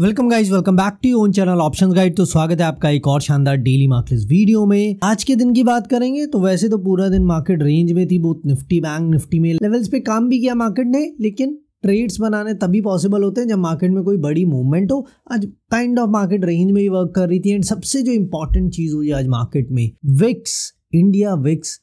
welcome guys welcome back to own channel option guide तो स्वागत है आपका एक और शानदार डेली मार्केट वीडियो में आज के दिन की बात करेंगे तो वैसे तो पूरा दिन मार्केट रेंज में थी बहुत निफ्टी बैंक निफ्टी में लेवल्स पे काम भी किया मार्केट ने लेकिन ट्रेड्स बनाने तभी पॉसिबल होते हैं जब मार्केट में कोई बड़ी मूवमेंट हो आज काइंड ऑफ मार्केट रेंज में ही वर्क कर रही थी एंड सबसे जो इंपॉर्टेंट चीज़ हुई आज मार्केट में विक्स इंडिया विक्स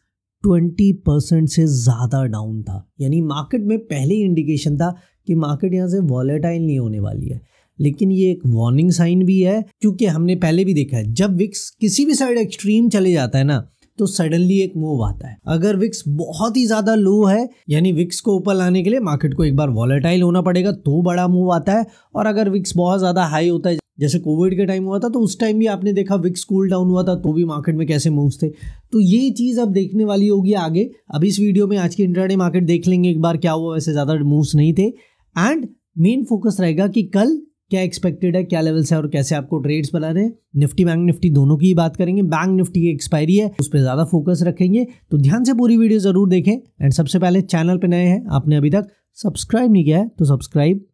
20 परसेंट से ज़्यादा डाउन था यानी मार्केट में पहले ही इंडिकेशन था कि मार्केट यहाँ से वॉलेटाइल नहीं होने वाली है लेकिन ये एक वार्निंग साइन भी है क्योंकि हमने पहले भी देखा है जब विक्स किसी भी साइड एक्सट्रीम चले जाता है ना तो सडनली एक मूव आता है अगर विक्स बहुत ही ज्यादा लो है यानी विक्स को ऊपर लाने के लिए मार्केट को एक बार वॉलेटाइल होना पड़ेगा तो बड़ा मूव आता है और अगर विक्स बहुत ज्यादा हाई होता है जैसे कोविड के टाइम हुआ था तो उस टाइम भी आपने देखा विक्स कूल डाउन हुआ था तो भी मार्केट में कैसे मूव्स थे तो ये चीज़ अब देखने वाली होगी आगे अब इस वीडियो में आज की इंटरडे मार्केट देख लेंगे एक बार क्या हुआ वैसे ज़्यादा मूव्स नहीं थे एंड मेन फोकस रहेगा कि कल क्या एक्सपेक्टेड है क्या लेवल्स है और कैसे आपको ट्रेड्स बना रहे हैं निफ्टी बैंक निफ्टी दोनों की ही बात करेंगे बैंक निफ्टी की एक्सपायरी है उस पर ज़्यादा फोकस रखेंगे तो ध्यान से पूरी वीडियो ज़रूर देखें एंड सबसे पहले चैनल पर नए हैं आपने अभी तक सब्सक्राइब नहीं किया है तो सब्सक्राइब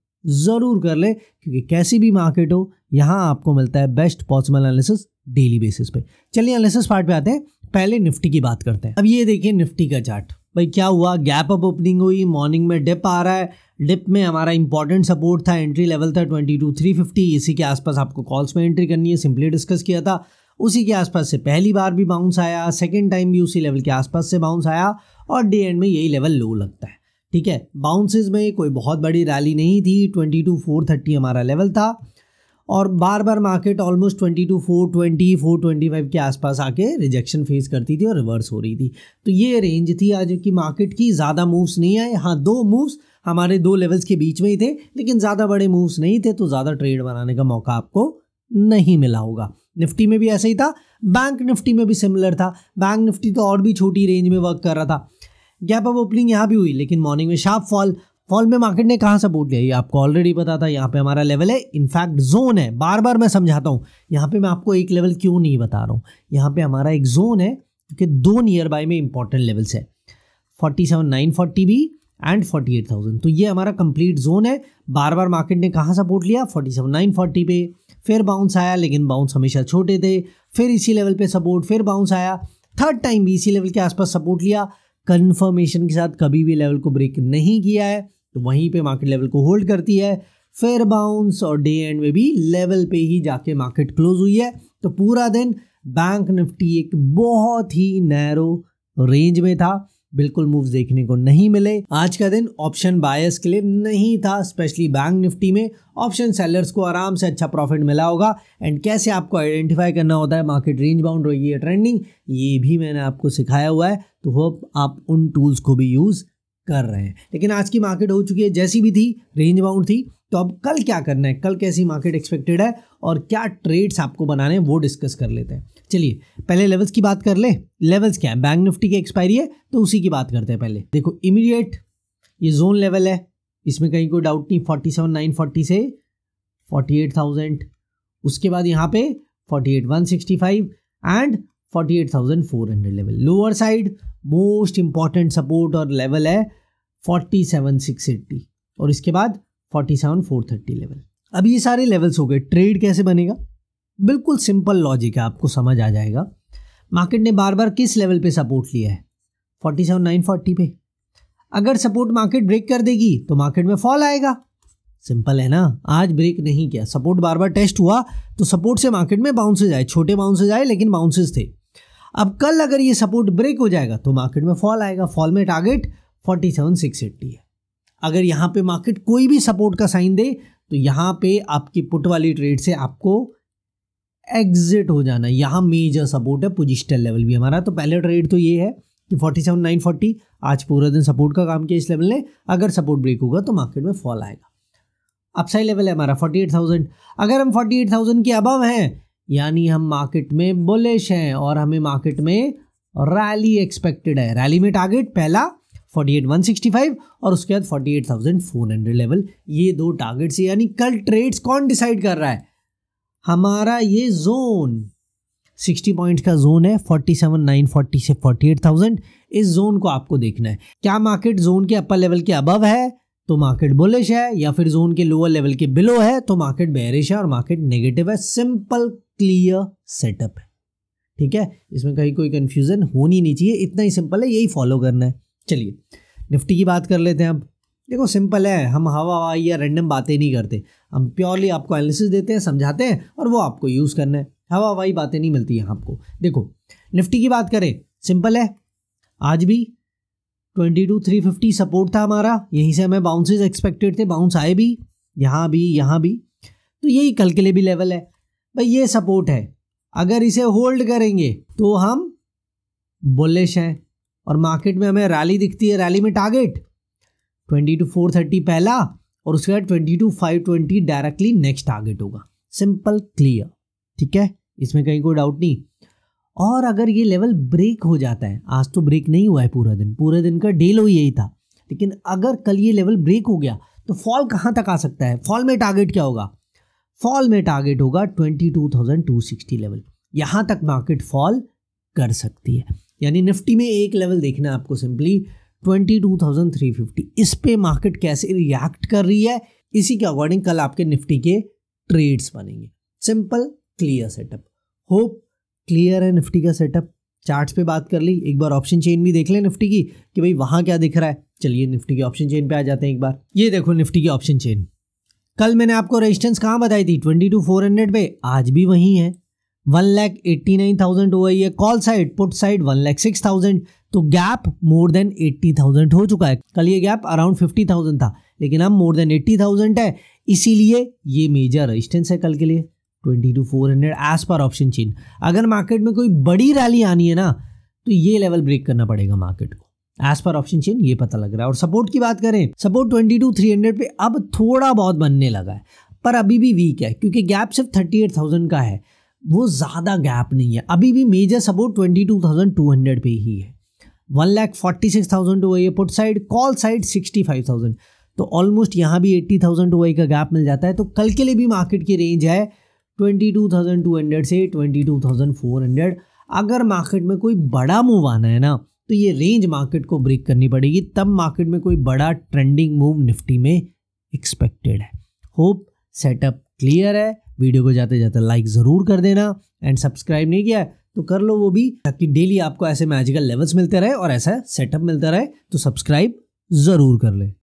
ज़रूर कर लें क्योंकि कैसी भी मार्केट हो यहाँ आपको मिलता है best possible analysis daily basis पे चलिए एनालिसिस पार्ट पे आते हैं पहले निफ्टी की बात करते हैं अब ये देखिए निफ्टी का चार्ट भाई क्या हुआ गैप अप ओपनिंग हुई मॉर्निंग में डिप आ रहा है डिप में हमारा इंपॉर्टेंट सपोर्ट था एंट्री लेवल था ट्वेंटी टू थ्री फिफ्टी इसी के आसपास आपको कॉल्स में एंट्री करनी है सिंपली डिस्कस किया था उसी के आसपास से पहली बार भी बाउंस आया सेकेंड टाइम भी उसी लेवल के आसपास से बाउंस आया और डे एंड में यही लेवल लो लगता है ठीक है बाउंसेज में कोई बहुत बड़ी रैली नहीं थी ट्वेंटी टू फोर थर्टी हमारा लेवल था और बार बार market almost twenty two four twenty four twenty five के आसपास आके रिजेक्शन फेस करती थी और रिवर्स हो रही थी तो ये रेंज थी आज की मार्केट की ज़्यादा मूव्स नहीं आए हाँ दो मूव्स हमारे दो लेवल्स के बीच में ही थे लेकिन ज़्यादा बड़े मूव्स नहीं थे तो ज़्यादा ट्रेड बनाने का मौका आपको नहीं मिला होगा निफ्टी में भी ऐसा ही था बैंक निफ्टी में भी सिमिलर था बैंक निफ्टी तो और भी छोटी रेंज में वर्क कर रहा था गैप अप ओपनिंग यहाँ भी हुई लेकिन मॉर्निंग में शार्प फॉल फॉल में मार्केट ने कहाँ सपोर्ट लिया ये आपको ऑलरेडी पता था यहाँ पे हमारा लेवल है इनफैक्ट जोन है बार बार मैं समझाता हूँ यहाँ पे मैं आपको एक लेवल क्यों नहीं बता रहा हूँ यहाँ पे हमारा एक जोन है क्योंकि दो नियर बाय में इंपॉर्टेंट लेवल्स है फोर्टी सेवन नाइन फोर्टी भी एंड फोर्टी एट थाउजेंड तो ये हमारा कंप्लीट जोन है बार बार मार्केट ने कहाँ सपोर्ट लिया फोर्टी सेवन नाइन फोर्टी पे फिर बाउंस आया लेकिन बाउंस हमेशा छोटे थे फिर इसी लेवल पे सपोर्ट फिर बाउंस आया थर्ड टाइम भी इसी लेवल के आसपास सपोर्ट लिया कन्फर्मेशन के साथ कभी भी लेवल को ब्रेक नहीं किया है तो वहीं पे मार्केट लेवल को होल्ड करती है फेयर बाउंस और डे एंड में भी लेवल पे ही जाके मार्केट क्लोज हुई है तो पूरा दिन बैंक निफ्टी एक बहुत ही नैरो रेंज में था बिल्कुल मूव्स देखने को नहीं मिले आज का दिन ऑप्शन बायर्स के लिए नहीं था स्पेशली बैंक निफ्टी में ऑप्शन सेलर्स को आराम से अच्छा प्रॉफिट मिला होगा एंड कैसे आपको आइडेंटिफाई करना होता है मार्केट रेंज बाउंड रही है ट्रेंडिंग ये भी मैंने आपको सिखाया हुआ है तो होप आप उन टूल्स को भी यूज़ कर रहे हैं लेकिन आज की मार्केट हो चुकी है जैसी भी थी रेंज बाउंड थी तो अब कल क्या करना है कल कैसी मार्केट एक्सपेक्टेड है और क्या ट्रेड्स आपको बनाने हैं वो डिस्कस कर लेते हैं चलिए पहले लेवल्स की बात कर ले लेवल्स क्या है बैंक निफ्टी की एक्सपायरी है तो उसी की बात करते हैं पहले देखो इमीडिएट ये जोन लेवल है इसमें कहीं कोई डाउट नहीं फोर्टी सेवन नाइन फोर्टी से फोर्टी एट थाउजेंड उसके बाद यहाँ पे forty eight one sixty five and 48,400 level lower side most important support और लेवल है 47,680 और इसके बाद 47,430 लेवल अब ये सारे लेवल्स हो गए ट्रेड कैसे बनेगा बिल्कुल सिंपल लॉजिक है आपको समझ आ जाएगा मार्केट ने बार बार किस लेवल पे सपोर्ट लिया है 47,940 पे अगर सपोर्ट मार्केट ब्रेक कर देगी तो मार्केट में फॉल आएगा सिंपल है ना आज ब्रेक नहीं किया सपोर्ट बार बार टेस्ट हुआ तो सपोर्ट से मार्केट में बाउंसेज आए छोटे बाउंसेज आए लेकिन बाउंसेज थे अब कल अगर ये सपोर्ट ब्रेक हो जाएगा तो मार्केट में फॉल आएगा फॉल में target forty seven six eighty है अगर यहाँ पे मार्केट कोई भी सपोर्ट का साइन दे तो यहाँ पे आपकी पुट वाली ट्रेड से आपको एग्जिट हो जाना यहाँ मेजर सपोर्ट है पोजिशनल लेवल भी हमारा तो पहले ट्रेड तो ये है कि फोर्टी सेवन नाइन फोर्टी आज पूरा दिन सपोर्ट का काम किया इस लेवल ने अगर सपोर्ट ब्रेक होगा तो मार्केट में फॉल आएगा अपसाइड लेवल है हमारा फोर्टी एट थाउजेंड अगर हम फोर्टी एट थाउजेंड के अबव हैं यानी हम मार्केट में बुलिश हैं और हमें मार्केट में रैली एक्सपेक्टेड है रैली में टारगेट पहला 48165 और उसके बाद 48400 लेवल ये दो टारगेट्स यानी कल ट्रेड्स कौन डिसाइड कर रहा है हमारा ये जोन 60 पॉइंट्स का जोन है 47940 से 48000 इस जोन को आपको देखना है क्या मार्केट जोन के अपर लेवल के अबव है तो मार्केट बुलिश है या फिर जोन के लोअर लेवल के बिलो है तो मार्केट बेरिश है और मार्केट नेगेटिव है सिंपल क्लियर सेटअप है ठीक है इसमें कहीं कोई कन्फ्यूज़न होनी नहीं चाहिए इतना ही सिंपल है यही फॉलो करना है चलिए निफ्टी की बात कर लेते हैं अब देखो सिंपल है हम हवा हवाई या रैंडम बातें नहीं करते हम प्योरली आपको एनालिसिस देते हैं समझाते हैं और वो आपको यूज़ करना है हवा हवाई बातें नहीं मिलती हैं आपको देखो निफ्टी की बात करें सिंपल है आज भी twenty two three fifty support था हमारा यहीं से हमें बाउंसेज एक्सपेक्टेड थे बाउंस आए भी यहाँ भी यहाँ भी तो यही कल के लिए भी लेवल है भाई ये सपोर्ट है अगर इसे होल्ड करेंगे तो हम बुलिश हैं और मार्केट में हमें रैली दिखती है रैली में target twenty two four thirty पहला और उसके बाद twenty two five twenty directly next target होगा सिंपल क्लियर ठीक है इसमें कहीं कोई डाउट नहीं और अगर ये लेवल ब्रेक हो जाता है आज तो ब्रेक नहीं हुआ है पूरा दिन पूरे दिन का डे लो यही था लेकिन अगर कल ये लेवल ब्रेक हो गया तो फॉल कहाँ तक आ सकता है फॉल में टारगेट क्या होगा फॉल में टारगेट होगा 22,260 लेवल यहाँ तक मार्केट फॉल कर सकती है यानी निफ्टी में एक लेवल देखना है आपको सिंपली 22,350 इस पे मार्केट कैसे रिएक्ट कर रही है इसी के अकॉर्डिंग कल आपके निफ्टी के ट्रेड्स बनेंगे simple clear setup hope clear है निफ्टी का सेटअप चार्ट्स पे बात कर ली एक बार ऑप्शन चेन भी देख लें निफ्टी की कि भाई वहाँ क्या दिख रहा है चलिए निफ्टी के ऑप्शन चेन पे आ जाते हैं एक बार ये देखो निफ्टी की ऑप्शन चेन कल मैंने आपको रेजिस्टेंस कहाँ बताई थी ट्वेंटी टू फोर हंड्रेड पे आज भी वही है one lakh eighty nine thousand हो गई है call side put side one lakh six thousand तो gap more than eighty thousand हो चुका है कल ये गैप अराउंड फिफ्टी थाउजेंड था लेकिन अब मोर देन एट्टी थाउजेंड है इसीलिए ये मेजर रेजिस्टेंस है कल के लिए twenty two four hundred as per option chain अगर मार्केट में कोई बड़ी रैली आनी है ना तो ये लेवल ब्रेक करना पड़ेगा मार्केट को एज पर ऑप्शन चेन ये पता लग रहा है और सपोर्ट की बात करें support twenty two three hundred पे अब थोड़ा बहुत बनने लगा है पर अभी भी वीक है क्योंकि गैप सिर्फ थर्टी एट थाउजेंड का है वो ज़्यादा गैप नहीं है अभी भी major support twenty two thousand two hundred पे ही है one lakh forty six thousand two वही put side call side sixty five thousand तो ऑलमोस्ट यहाँ भी एट्टी थाउजेंड टू वही का गैप मिल जाता है तो कल के लिए भी मार्केट की रेंज है twenty two thousand two hundred से twenty two thousand four hundred अगर मार्केट में कोई बड़ा मूव आना है ना तो ये रेंज मार्केट को ब्रेक करनी पड़ेगी तब मार्केट में कोई बड़ा ट्रेंडिंग मूव निफ्टी में एक्सपेक्टेड है होप सेटअप क्लियर है वीडियो को जाते जाते लाइक ज़रूर कर देना एंड सब्सक्राइब नहीं किया है तो कर लो वो भी ताकि डेली आपको ऐसे मैजिकल लेवल्स मिलते रहे और ऐसा सेटअप मिलता रहे तो सब्सक्राइब ज़रूर कर ले